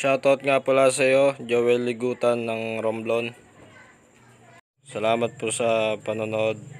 Shoutout nga pala sa iyo, Joel Ligutan ng Romblon. Salamat po sa panonood.